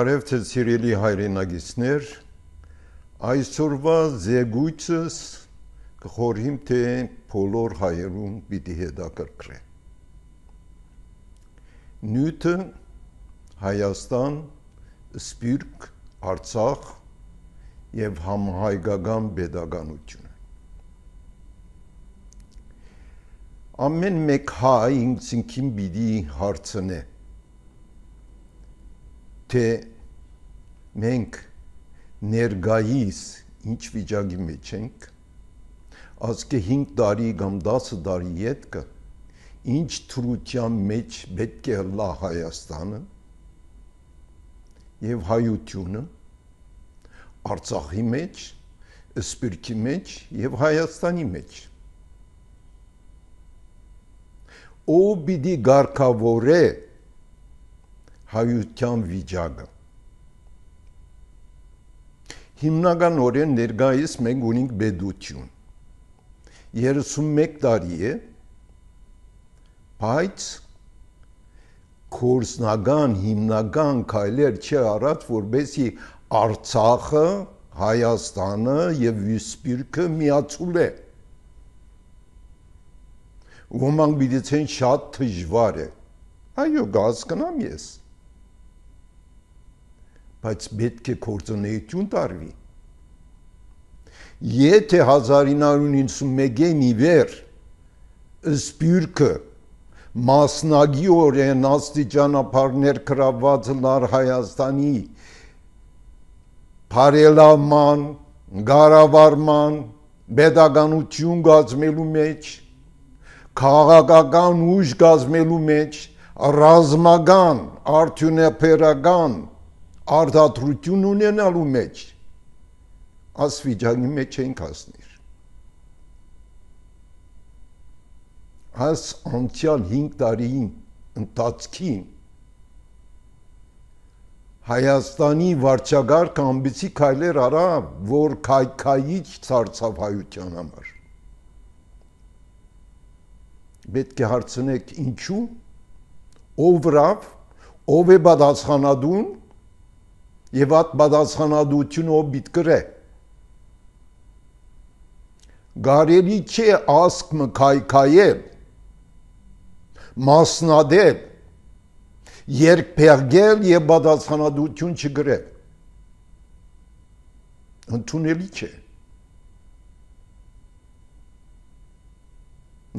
Բարև ձեզ սիրելի հայրենագիտներ, այսօրվա զեկույցս կխորհիմ թե բոլոր հայերուն պիտի հետաքրքրե։ Նյութը Հայաստան, Սպիրկ, Արցախ եւ համահայկական pedagogical Ամեն մեկ հայ ինքնին պիտի հարցնե թե մենք ներգայիս ինչ վիճակի մեջ ենք ասկե 5 տարի կամ 10 տարի յետքը ինչ թրության մեջ պետք է լա Հայաստանը եւ հայությունը Արցախի մեջ, Սփյուռքի մեջ եւ Հայաստանի մեջ։ Ո՞վ պիտի ղարքավորե հայության վիճակը հիմնականորեն ներկայիս մենք ունենք բեդություն 31 տարի է բայց կորսնական հիմնական քայլեր չի արած որբեսի Արցախը Հայաստանը եւ Վիսպիրկը միացուլե ոմանք դիտեն շատ դժվար է այո գազկնամ ես բայց պետք է կորձունեություն տարվի։ Եթե 1951-ին ի վեր սպյուրքը մասնագի օրեն աստիճանապարներ կրաված լար Հայաստանի բարելավման, գարավարման, pedagogical գազմելու մեջ, քաղաքական ուժ գազմելու մեջ, ռազմական, արդյունեբերական արդադրություն ունենալու մեջ ասվիճանի մեջ չենք հասնիր։ Այս անցյալ 5 տարիին ընթացքին Հայաստանի վարչագարք ամբիցի քայլեր արա, որ քայքայիչ ցարցավ հայության համար։ Պետք է հարցնեք ինչու, ով վրավ, ով է բադասխանադուն եւ այդ պատասխանատվությունը ով պիտի գրե։ Գարերի չէ ասկ մկայքայել, մասնադել, երկբերգել եւ պատասխանատվություն չգրել։ Ընդունելի չէ։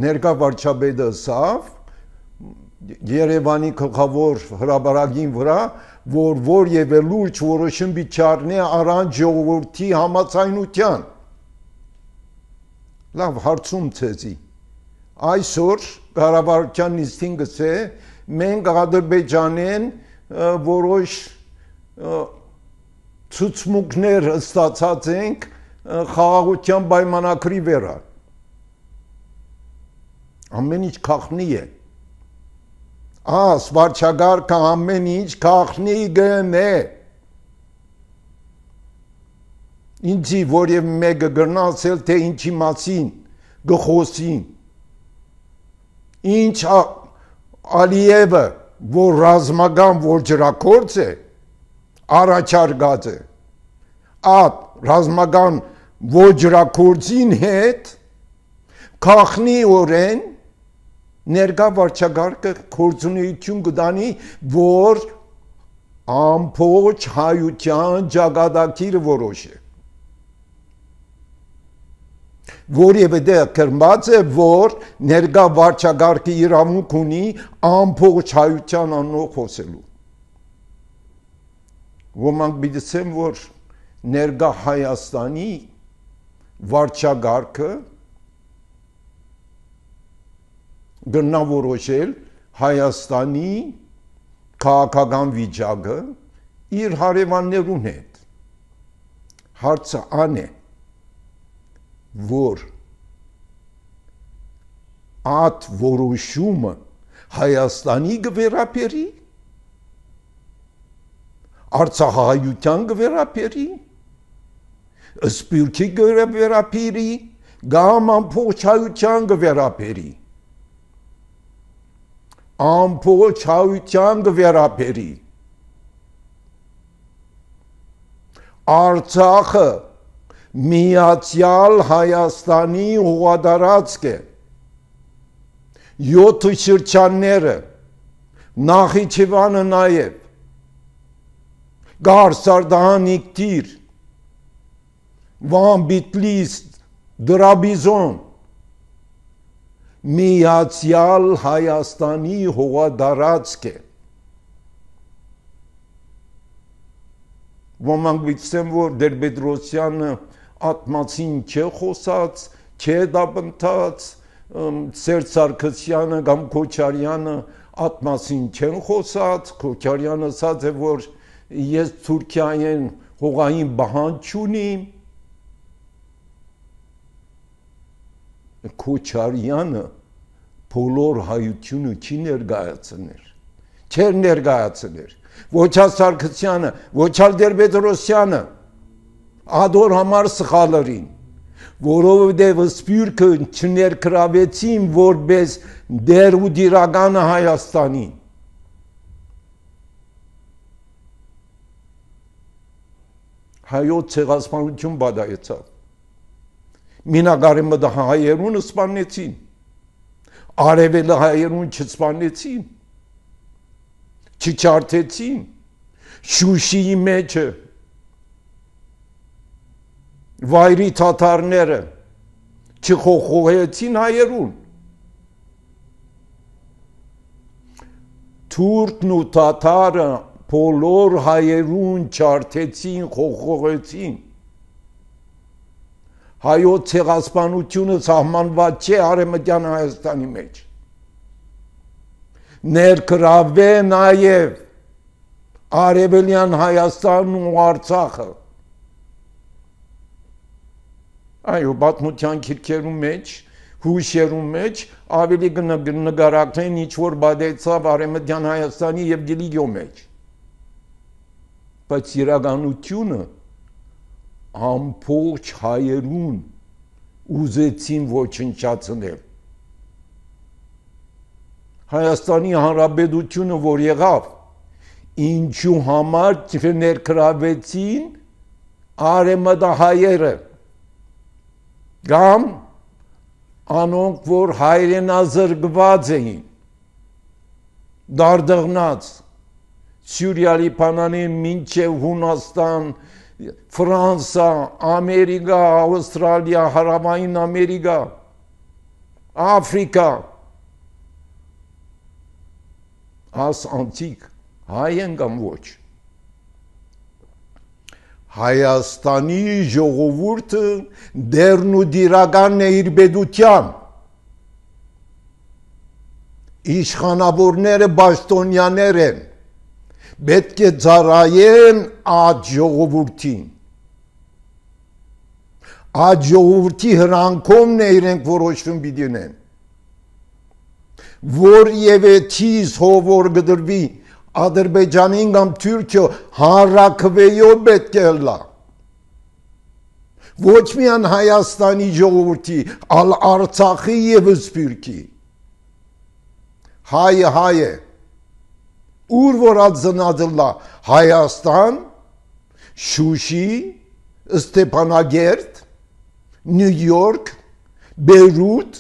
Ներկա վարչապետը սավ Երևանի գլխավոր հրաբարագին վրա, որ որևէ լուրջ որոշումի չառնի առանց ժողովրդի համացայնության։ Լավ հարցում ցեզի։ Այսօր կառավարության նիստինգը ցե մենք ադրբեջանեն որոշ ցուցմունքներ ստացած ենք խաղաղության պայմանակրի վերա։ Ամեն ինչ քախնի է։ Ա, Ա, սվարճագարքը ամեն ինչ կախնի գնե։ Ինչի որև մեկը գրնացել, թե ինչի մասին գխոսին։ Ինչ ալիևը, որ ռազմական, որ ջրակործ է, առաջարգած է։ Ատ ռազմական ոչ ջրակորձին հետ կախնի օրեն ներկա վարչագարկը կորձունեություն կդանի, որ ամբողջ հայության ճակատագիրը որոշ է։ Որևէ դեր կրմած է, որ ներկա վարչագարկը իրավունք ունի ամբողջ հայության անունով խոսելու։ Ոմանք միտեմ, որ ներկա Հայաստանի վարչագարկը գնավորոշել Հայաստանի քաղաքական վիճակը իր հարևաններուն հետ։ Հարցը ան է, որ ատ որոշումը Հայաստանի գվերապերի Արցախահայության գվերապերի Սպիրքի գվերապերի գամ ամբողջայության գվերապերի ամփոփ չայության կվերապերի Արցախը միացյալ Հայաստանի ուղադարածք է յոթ շրջանները Նախիջևանը նաև Գարսարդանի դիր Վան Բիտլիս Դրաբիզոն միացյալ Հայաստանի հողադարածք է։ Ոմանք գիտեմ, որ Դերբեդրոսյանը ատմացին չէ խոսած, չէ դապնտած, Սերտ Սարգսյանը կամ Քոչարյանը ատմացին չեն խոսած, Քոչարյանը ասաց է, որ ես Թուրքիայեն հողային բահան չունիմ, Քոչարյանը բոլոր հայությունը չի ներկայացներ։ Չեր ներկայացներ։ Ոչ Սարգսյանը, ոչ ալ Դերբեդրոսյանը ադոր համար սխալերին, որովհետև սպյուրքը չներկրավեցին որպես դեր ու դիրականը Հայաստանին։ Հայոց ցեղասպանություն բադայեցավ Մինագարի մը հայերունը սպանեցին։ Արևելը հայերուն չսպանեցին։ Չչարթեցին։ Շուշիի մեջը վայրի թաթարները չխոխողեցին հայերուն։ Թուրքն ու թաթարը բոլոր հայերուն չարթեցին, խոխողեցին։ խող հայոց ցեղասպանությունը սահմանված չէ արևմտյան Հայաստանի մեջ։ Ներգրավե նաև արևելյան Հայաստանն ու Արցախը։ Այո, բաթմության քիրքերու մեջ, հուշերու մեջ ավելի նկարագրեն ինչ որ բադեցավ արևմտյան Հայաստանի եւ Գիլիգիո մեջ։ Բայց իրականությունը ամբողջ հայերուն ուզեցին ոչնչացնել։ Հայաստանի Հանրապետությունը, որ եղավ, ինչու համար ներկրավեցին արեմադահայերը կամ անոնք, որ հայրենազրկված էին, դարդղնած, Սյուրիալի պանանին մինչև Հունաստան, Ֆրանսա, Ամերիկա, Ավստրալիա, Հարավային Ամերիկա, Աֆրիկա աս անտիկ հայ են կամ ոչ Հայաստանի ժողովուրդը դերն ու դիրականն է իր բեդության։ Իշխանավորները բաստոնյաներ են պետք է ծառայեն այդ ժողովրդին այդ ժողովրդի հրանքումն է իրենք որոշվում պիտի ունեն որևէ ճիզ հովոր գդրվի ադրբեջանին կամ թուրքիո հանրակրվեյով պետք է լա ոչ միայն հայաստանի ժողովրդի այլ արցախի եւ սփյուռքի հայը հայ է հայ ուր որ ածնածլա Հայաստան, Շուշի, Ստեփանագերտ, Նյու Յորք, Բեյրութ,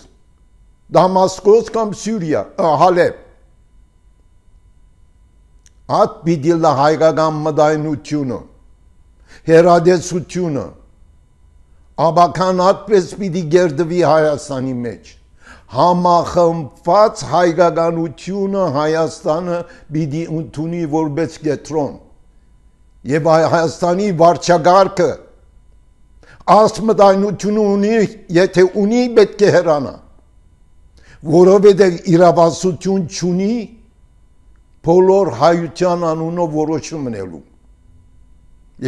Դամասկոս կամ Սուրիա, Հալեբ։ Այդ պիտի լա հայկական մտայնությունը, հերադեցությունը, աբական այդպես պիտի գերդվի Հայաստանի մեջ համախմբված հայկականությունը Հայաստանը պիտի ընդունի որպես կետրոն եւ Հայաստանի վարչագահը աստմտայնություն ունի, եթե ունի պետք է հեռանա որովհետև իրավասություն չունի բոլոր հայության անունով որոշում մնելու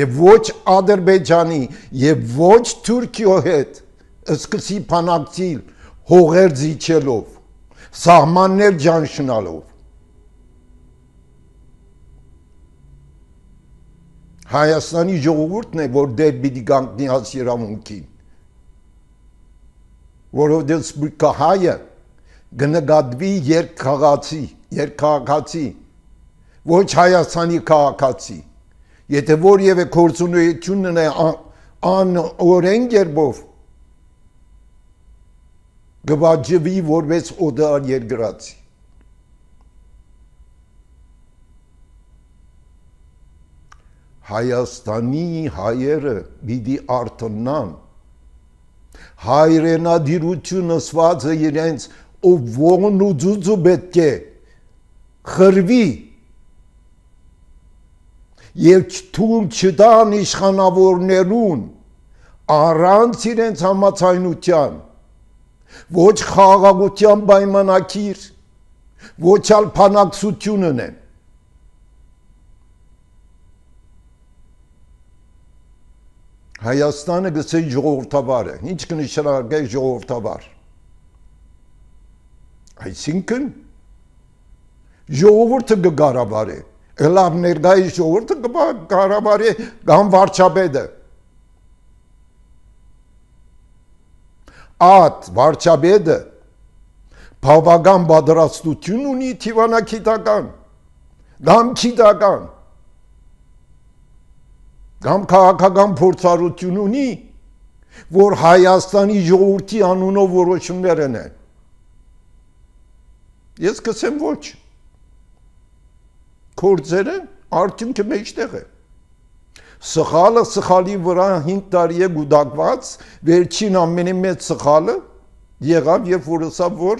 եւ ոչ ադրբեջանի եւ ոչ Թուրքիո հետ սկսի փանակցիլ հողեր զիջելով, սահմաններ ջանշնալով։ Հայաստանի ժողովուրդն է, որ դեր պիտի կանգնի հաց երամունքին, որովհետև սպրկա հայը գնգադվի երկխաղացի, երկխաղացի, ոչ Հայաստանի քաղաքացի։ Եթե որևէ կորցունեությունն է ան օրենք երբով գվաջվի որպես օդան երկրացի։ Հայաստանի հայերը պիտի արտնան հայրենադիրությունը սված է իրենց ով ողն ու ձուձու պետք է խրվի եւ թույլ չտան իշխանավորներուն առանց իրենց համացայնության ոչ խաղաղության պայմանակիր, ոչ ալ փանակցությունն է։ Հայաստանը գսեի ժողովրդավար է, ինչ կնշանակե ժողովրդավար։ Այսինքն ժողովուրդը կգարաբարի, լավ ներգայիս ժողովուրդը կգարաբարի կամ վարչապետը։ կա Ատ վարչապետը բավական պատրաստություն ունի թիվանագիտական, դամքիտական, կամ քաղաքական փորձառություն ունի, որ Հայաստանի ժողովրդի անունով որոշումներ ընեն։ Ես կսեմ ոչ։ Կորձերը արդյունքը մեջտեղ է սխալը սխալի վրա 5 տարի է գուդակված, վերջին ամենի մեծ սխալը եղավ, երբ որ ասա, որ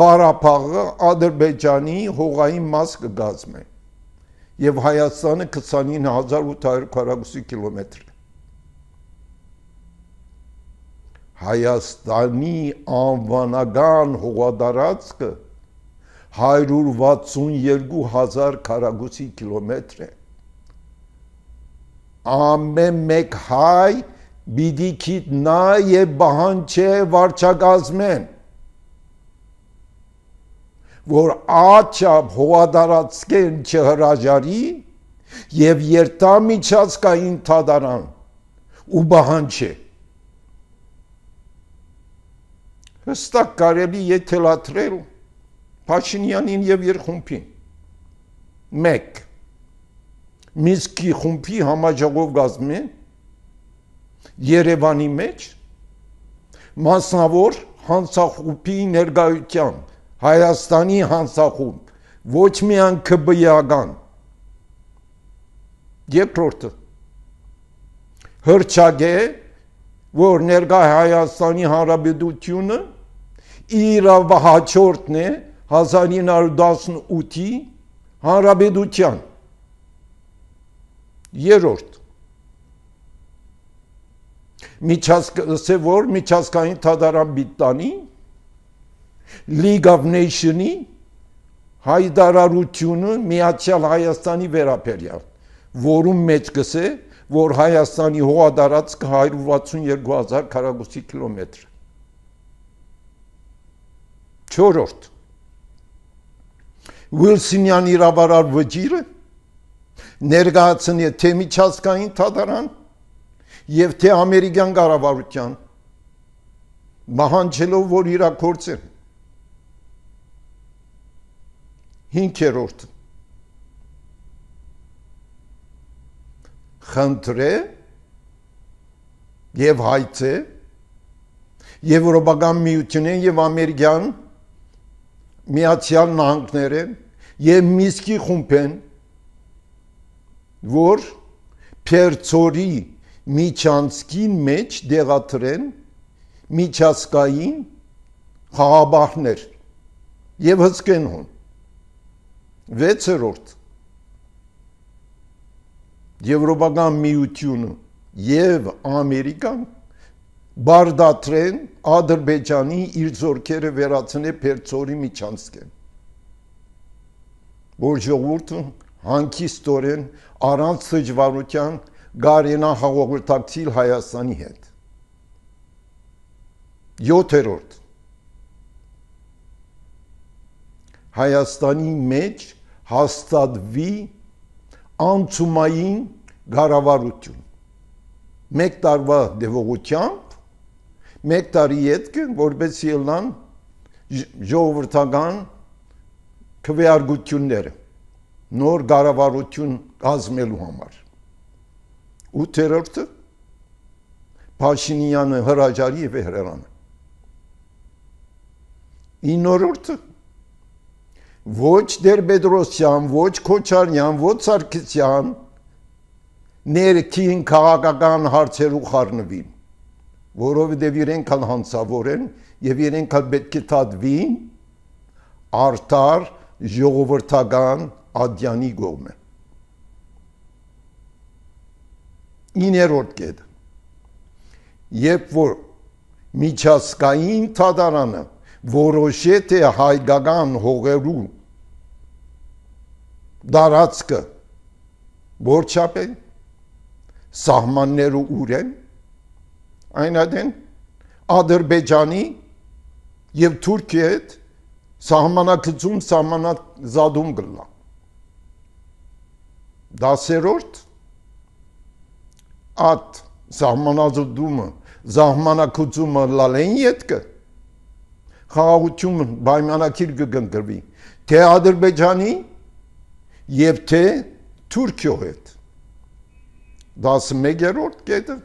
Ղարաբաղը Ադրբեջանի հողային մաս կգազմե։ Եվ Հայաստանը 29800 քառակուսի կիլոմետր Հայաստանի անվանական հողադարածքը 162000 քառակուսի կիլոմետր է ամեն մեկ հայ բիդի քիտնա եւ բահանչե վարչակազմեն որ աչապ հողադարածքեն չհրաժարի եւ երտա միջածքային թադարան ու բահանչե հստակ կարելի եթելատրել Փաշինյանին եւ Երխումբին մեկ Մինսկի խումբի համաճարակով գազմի Երևանի մեջ մասնավոր հանցախումբի ներկայությամբ Հայաստանի հանցախումբ ոչ միայն ԿԲ-ական երկրորդը հրճագե որ ներկայ Հայաստանի Հանրապետությունը իր հաջորդն է 1918-ի հանրապետության Երորդ միջազգ որ միջազգային թադարան բիտանի League of Nation-ի հայդարարությունը Միացյալ Հայաստանի վերաբերյալ, որում մեջ գսե, որ Հայաստանի հողադարած 162000 քառակուսի կիլոմետր։ 4-րդ Ուիլսոնյան իրավարար վճիրը 1900 ներկայացնի թե միջազգային թադարան եւ թե ամերիկյան կառավարության մահանջելով որ իրա գործը 5-րդ խնդրե եւ հայցե եվրոպական միությունն եւ ամերիկյան միացյալ նահանգները եւ միսկի խումբեն որ Փերծորի միջանցքին մեջ դեղատրեն միջազգային խաղաբախներ եւ հսկեն հոն 6-րդ Եվրոպական միությունը եւ Ամերիկան բարդատրեն Ադրբեջանի իր ձորքերը վերացնել Փերծորի միջանցքեն որ ժողովուրդը հանգիստորեն առանց սժվարության գարենա հաղորդակցիլ Հայաստանի հետ։ 7-րդ Հայաստանի մեջ հաստատվի անցումային գարավարություն։ Մեկ տարվա դեվողությամբ, մեկ տարի ետքը, որպես ելնան ժողովրդական քվեարկությունները նոր կառավարություն կազմելու համար։ 8-րդը Փաշինյանը, Հրաչարիևը հրերանը։ 9-րդը ոչ Դերբեդրոսյան, ոչ Քոչարյան, ոչ Սարգսյան ներքին քաղաքական հարցերու խառնվին, որովհետև իրենք հան հանցավոր են եւ իրենք հան պետք է թադվին արդար ժողովրդական Ադյանի գողմը։ 9-րդ կետ։ Երբ որ միջազգային թադարանը որոշե թե հայկական հողերու դարածքը որչապե սահմանները ուրեն այնադեն ադրբեջանի եւ Թուրքիայի հետ սահմանակցում սահմանազատում գլա։ 10-րդ at սահմանազդումը, զահմանակությունը լալեն յետքը խաղաղությունը պայմանակիր կգնկրվի թե Ադրբեջանի եւ թե Թուրքիո հետ 11-րդ կետը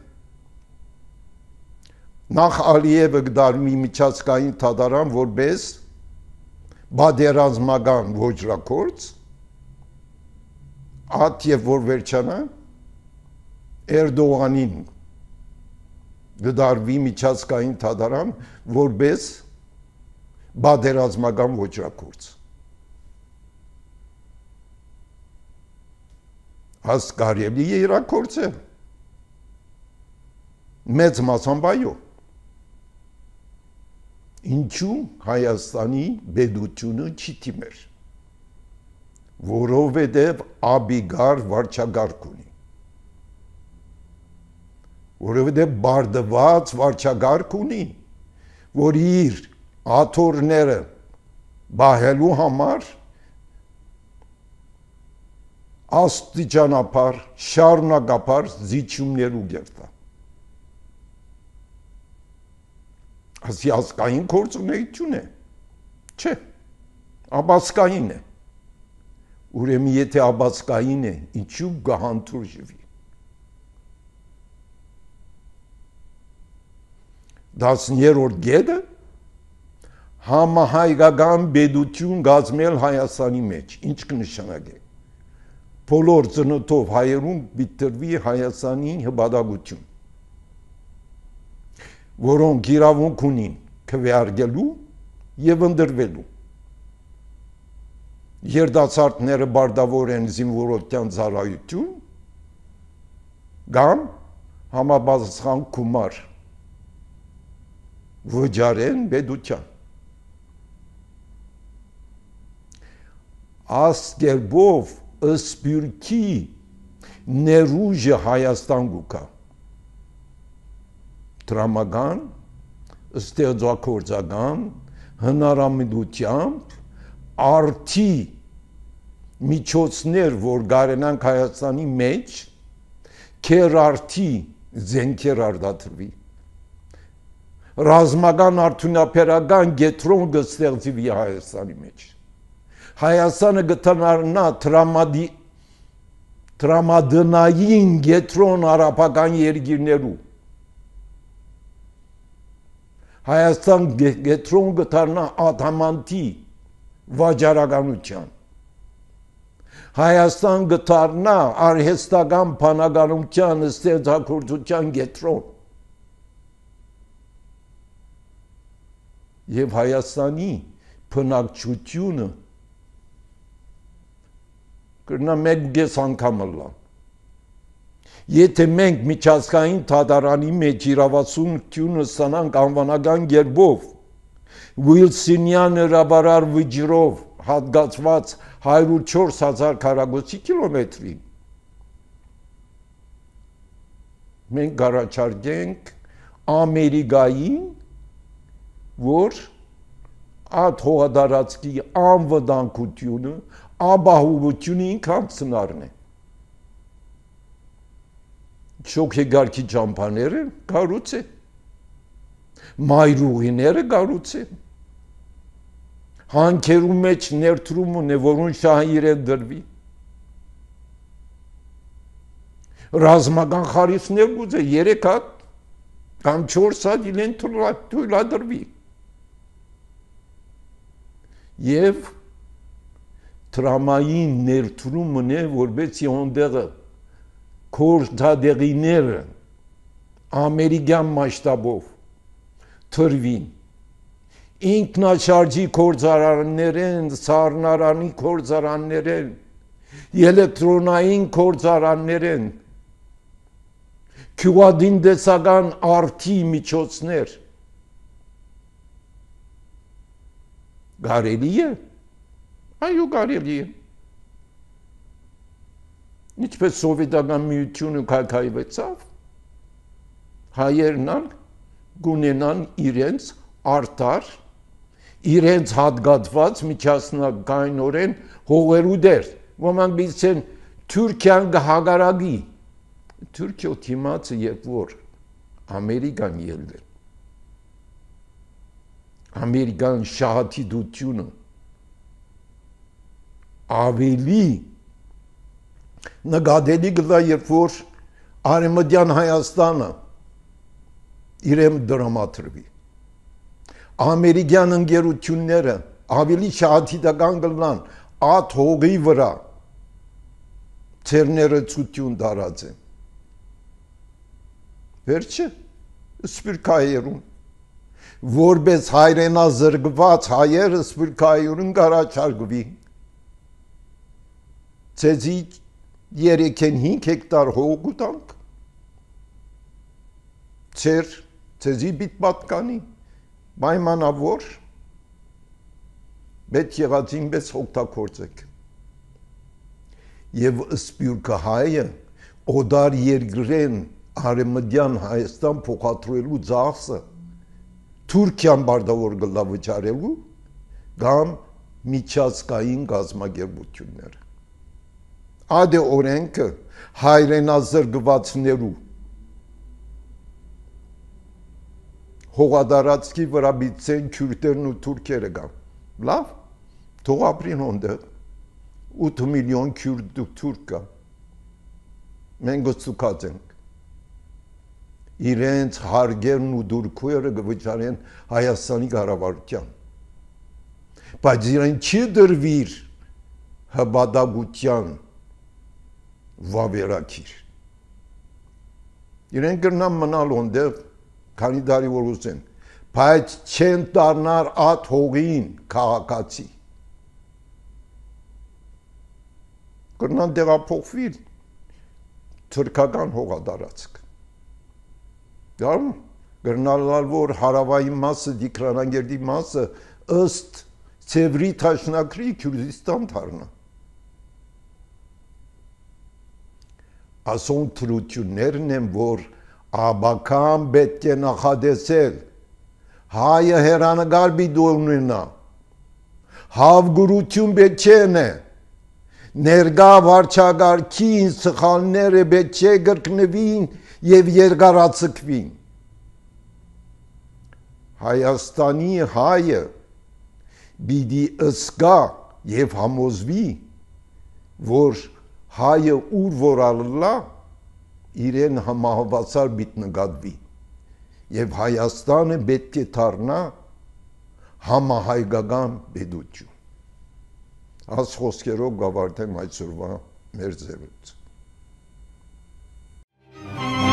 նախ Ալիևը դարմի միջազգային թադարան որպես բادرազմական ոչրակորց հատ եւ որ վերջանա Էրդողանին դդարվի միջազգային թադարան որբես բادرազմական ոչրակուրց հաս կարելի է իրակորցը մեծ մասամբ այո ինչու հայաստանի բեդությունը չի թիմեր որովհետև Աբիգար վարչագարք ունի։ Որովհետև բարդված վարչագարք ունի, որ իր աթորները բահելու համար աստիճանապար, շարունակապար զիջումներ ու գերտա։ Ասի ասկային գործունեություն է։ Չէ, ապասկային է։ Չէ, Ուրեմն եթե աբացկային է, ինչու գահանթուրժվի։ Դասներորդ գեդը համահայկական բեդություն գազմել Հայաստանի մեջ, ինչ կնշանակե։ Բոլոր ծնոտով հայերուն պիտրվի Հայաստանի հպատակություն, որոնք իրավունք ունին քվեարկելու եւ ընդրվելու երդացարտները բարդավոր են զինվորոտյան ծառայություն կամ համապատասխան գումար վճարեն բեդության ասկերբով սպյուրքի ներուժը Հայաստան գուկա տրամական ստեղծագործական հնարամիդությամբ արդի միջոցներ, որ գարենանք Հայաստանի մեջ, քերարտի զենքեր արդատրվի։ Ռազմական արդյունաբերական գետրոնը ստեղծվի Հայաստանի մեջ։ Հայաստանը գտնանա տրամադի տրամադնային գետրոն արաբական երկիրներու։ Հայաստան գետրոն գտնանա ադամանտի վաճառականության Հայաստան գտարնա արհեստական բանականության ստեղծագործության կենտրոն։ Եվ Հայաստանի բնակչությունը կրնա մեկ գես անգամ լան։ Եթե մենք միջազգային թադարանի մեջ իրավացում ստանանք անվանական երբով, Ուիլսինյան հրաբարար վիճրով, հատկացված 104000 քառագուսի կիլոմետրին մենք գարաչարգենք ամերիկային որ այդ հողադարածքի անվտանգությունը, ապահովությունը ինքան ցնարն է։ Շոքեգարքի ճամփաները կառուցեն։ Մայրուղիները կառուցեն հանքերու մեջ ներդրում ունե, որուն շահը իրեն դրվի։ Ռազմական խարիսներ գուցե 3 հատ կամ 4 հատ իրեն թույլատրվի։ Եվ տրամային ներդրումն է, որբեցի հոնդեղը քորձադեղիները ամերիկյան մասշտաբով թրվին ինքնաշարժի կորձարաններ են, սառնարանի կորձարաններ են, էլեկտրոնային կորձարաններ են, քյուղադինդեսական արդի միջոցներ։ Գարելի է։ Այո, գարելի է։ Ինչպես սովետական միությունը քայքայվեցավ, հայերն ալ գունենան իրենց արտար իրենց հատկացված միջազգայինորեն հողերու դեր ոմանք բիցեն Թուրքիան գհագարագի Թուրքիա թիմացը երբ որ Ամերիկան ելել Ամերիկան շահաթի դությունը ավելի նկատելի գլա երբ որ արեմդյան Հայաստանը իրեմ դրամատրվի ամերիկյան ընկերությունները ավելի շատ հիտական կլան աթ հողի վրա ծերներեցություն դարած է։ Վերջը սպիրկայերում, որպես հայրենազրգված հայերը սպիրկայերում կարաչարգվի։ Ձեզի երեք են հինք հեկտար հողուտանք, ծեր, ձեզի բիտ պատկանի պայմանավոր պետք եղած ինպես օգտագործեք։ Եվ սպյուրքը հայը օդար երկրեն արեմդյան Հայաստան փոխադրելու ծախսը Թուրքիան բարդավոր գլավճարելու կամ միջազգային գազམ་ագերությունները։ Այդ դե օրենքը հայրենազրկվածներու հողադարածքի վրա բիցեն քյուրտերն ու թուրքերը գան։ Լավ։ Թող ապրին ոնդեղ 8 միլիոն քյուրդ ու թուրք կա։ Մենք ցուկած ենք։ Իրենց հարգերն ու դուրքույրը գվճարեն Հայաստանի կառավարության։ Բայց իրեն չի դրվիր հբադագության վավերակիր։ Իրեն կրնան մնալ ոնդեղ 8 քանի դարի որ ուզեն, բայց չեն դառնար ատ հողին քաղաքացի։ Կրնան տեղափոխվի թրքական հողադարածք։ Դարում գրնալալ որ հարավային մասը, դիկրանանգերդի մասը ըստ Ցևրի ճաշնակրի Քուրդիստան դառնա։ Ասոն թրություններն են, որ Աբական պետք է նախադեսել հայը հերանագար բիդու ունենա հավգրություն պետք չենե ներգա վարչագարքին սխալները պետք չէ գրկնվին եւ երկարացկվին Հայաստանի հայը բիդի ըսկա եւ համոզվի որ հայը ուր որ ալլա իրեն համահավասար միտնգատվի եւ Հայաստանը պետք է դառնա համահայկական պետություն աս խոսքերով գավարտեմ այսօրվա մեր ձևից Thank you.